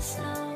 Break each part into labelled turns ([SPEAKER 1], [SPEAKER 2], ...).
[SPEAKER 1] slow.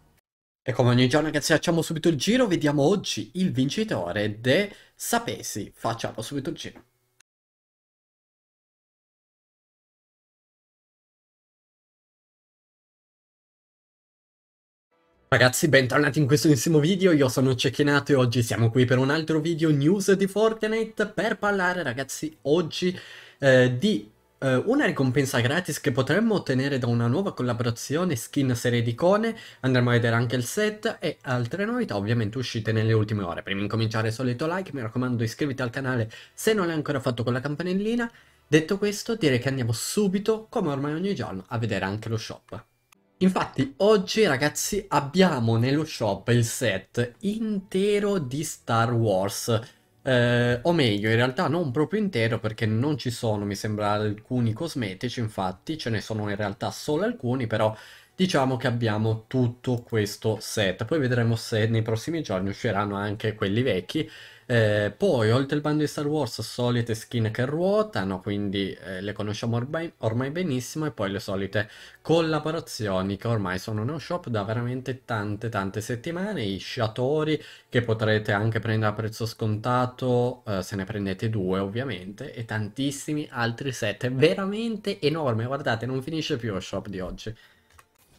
[SPEAKER 1] E come ogni giorno ragazzi facciamo subito il giro, vediamo oggi il vincitore de Sapesi. Facciamo subito il giro. Ragazzi, bentornati in questo nuovissimo video, io sono Cecchinato e oggi siamo qui per un altro video news di Fortnite per parlare ragazzi oggi eh, di Uh, una ricompensa gratis che potremmo ottenere da una nuova collaborazione skin serie di icone, andremo a vedere anche il set e altre novità ovviamente uscite nelle ultime ore. Prima di cominciare solito like, mi raccomando iscriviti al canale se non l'hai ancora fatto con la campanellina. Detto questo direi che andiamo subito, come ormai ogni giorno, a vedere anche lo shop. Infatti oggi ragazzi abbiamo nello shop il set intero di Star Wars eh, o meglio, in realtà non proprio intero perché non ci sono, mi sembra, alcuni cosmetici, infatti ce ne sono in realtà solo alcuni, però Diciamo che abbiamo tutto questo set, poi vedremo se nei prossimi giorni usciranno anche quelli vecchi. Eh, poi, oltre al bando di Star Wars, solite skin che ruotano, quindi eh, le conosciamo ormai, ormai, benissimo, e poi le solite collaborazioni che ormai sono no shop da veramente tante tante settimane, i sciatori che potrete anche prendere a prezzo scontato, eh, se ne prendete due ovviamente, e tantissimi altri set, veramente enorme, guardate non finisce più lo shop di oggi.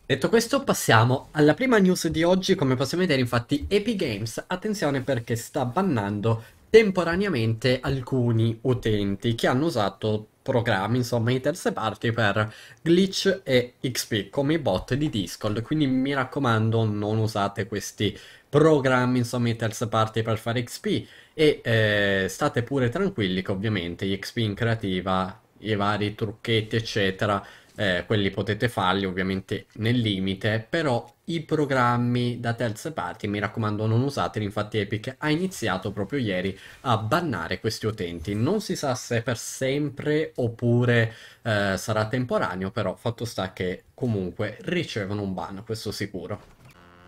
[SPEAKER 1] Detto questo, passiamo alla prima news di oggi. Come possiamo vedere, infatti, Epic Games, attenzione perché sta bannando temporaneamente alcuni utenti che hanno usato programmi, insomma, di terze parti per glitch e XP come i bot di Discord. Quindi mi raccomando, non usate questi programmi, insomma, di terze parti per fare XP e eh, state pure tranquilli che ovviamente gli XP in creativa, i vari trucchetti, eccetera, eh, quelli potete farli ovviamente nel limite, però i programmi da terze parti mi raccomando non usateli, infatti Epic ha iniziato proprio ieri a bannare questi utenti, non si sa se per sempre oppure eh, sarà temporaneo, però fatto sta che comunque ricevono un ban, questo sicuro.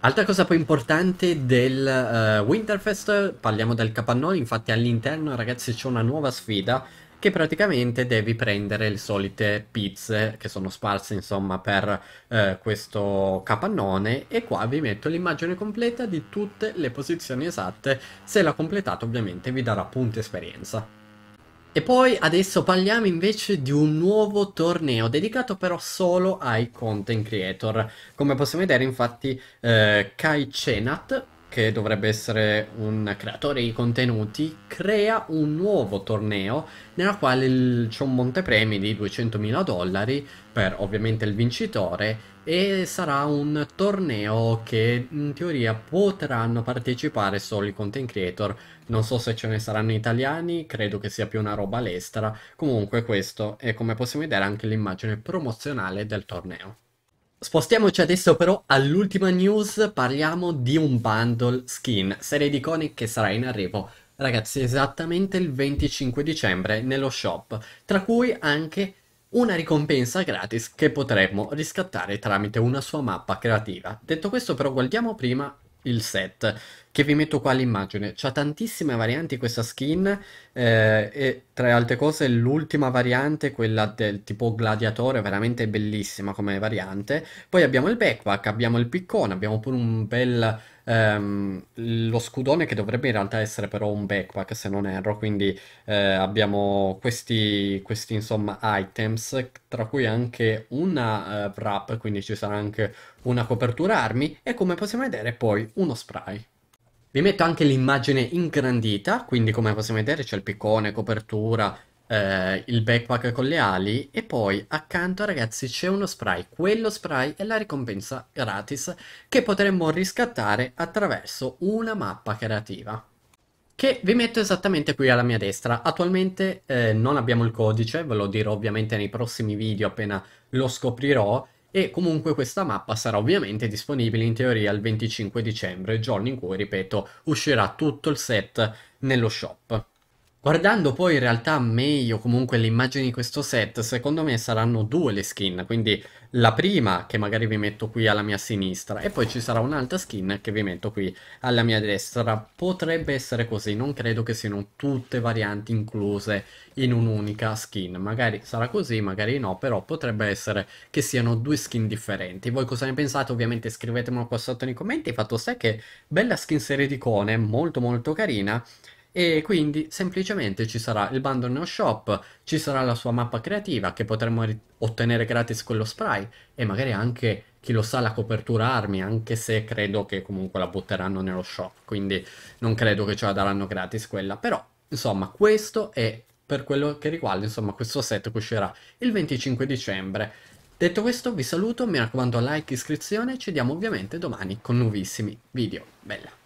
[SPEAKER 1] Altra cosa poi importante del uh, Winterfest, parliamo del capannone, infatti all'interno ragazzi c'è una nuova sfida che praticamente devi prendere le solite pizze che sono sparse insomma per eh, questo capannone e qua vi metto l'immagine completa di tutte le posizioni esatte se la completate ovviamente vi darà punti esperienza e poi adesso parliamo invece di un nuovo torneo dedicato però solo ai content creator. Come possiamo vedere infatti eh, Kai Cenat, che dovrebbe essere un creatore di contenuti, crea un nuovo torneo nella quale c'è un montepremi di 200.000 dollari per ovviamente il vincitore e sarà un torneo che in teoria potranno partecipare solo i content creator. Non so se ce ne saranno italiani, credo che sia più una roba all'estera. Comunque questo è come possiamo vedere anche l'immagine promozionale del torneo. Spostiamoci adesso però all'ultima news, parliamo di un bundle skin, serie di iconi che sarà in arrivo ragazzi esattamente il 25 dicembre nello shop, tra cui anche una ricompensa gratis che potremmo riscattare tramite una sua mappa creativa. Detto questo però guardiamo prima il set che vi metto qua l'immagine c'ha tantissime varianti questa skin eh, e tra le altre cose l'ultima variante quella del tipo gladiatore veramente bellissima come variante poi abbiamo il backpack abbiamo il piccone abbiamo pure un bel ehm, lo scudone che dovrebbe in realtà essere però un backpack se non erro, quindi eh, abbiamo questi, questi insomma items, tra cui anche una eh, wrap, quindi ci sarà anche una copertura armi e come possiamo vedere poi uno spray. Vi metto anche l'immagine ingrandita, quindi come possiamo vedere c'è il piccone, copertura, eh, il backpack con le ali e poi accanto ragazzi c'è uno spray. Quello spray è la ricompensa gratis che potremmo riscattare attraverso una mappa creativa che vi metto esattamente qui alla mia destra. Attualmente eh, non abbiamo il codice, ve lo dirò ovviamente nei prossimi video appena lo scoprirò, e comunque questa mappa sarà ovviamente disponibile in teoria il 25 dicembre, giorno in cui, ripeto, uscirà tutto il set nello shop. Guardando poi in realtà meglio comunque le immagini di questo set, secondo me saranno due le skin, quindi la prima che magari vi metto qui alla mia sinistra e poi ci sarà un'altra skin che vi metto qui alla mia destra. Potrebbe essere così, non credo che siano tutte varianti incluse in un'unica skin, magari sarà così, magari no, però potrebbe essere che siano due skin differenti. Voi cosa ne pensate? Ovviamente scrivetemelo qua sotto nei commenti, fatto sta che bella skin serie di icone, molto molto carina e quindi semplicemente ci sarà il bundle Neo Shop, ci sarà la sua mappa creativa che potremo ottenere gratis con lo spray e magari anche chi lo sa la copertura armi, anche se credo che comunque la butteranno nello shop, quindi non credo che ce la daranno gratis quella, però insomma questo è per quello che riguarda insomma questo set che uscirà il 25 dicembre. Detto questo vi saluto, mi raccomando like, iscrizione, ci vediamo ovviamente domani con nuovissimi video. Bella!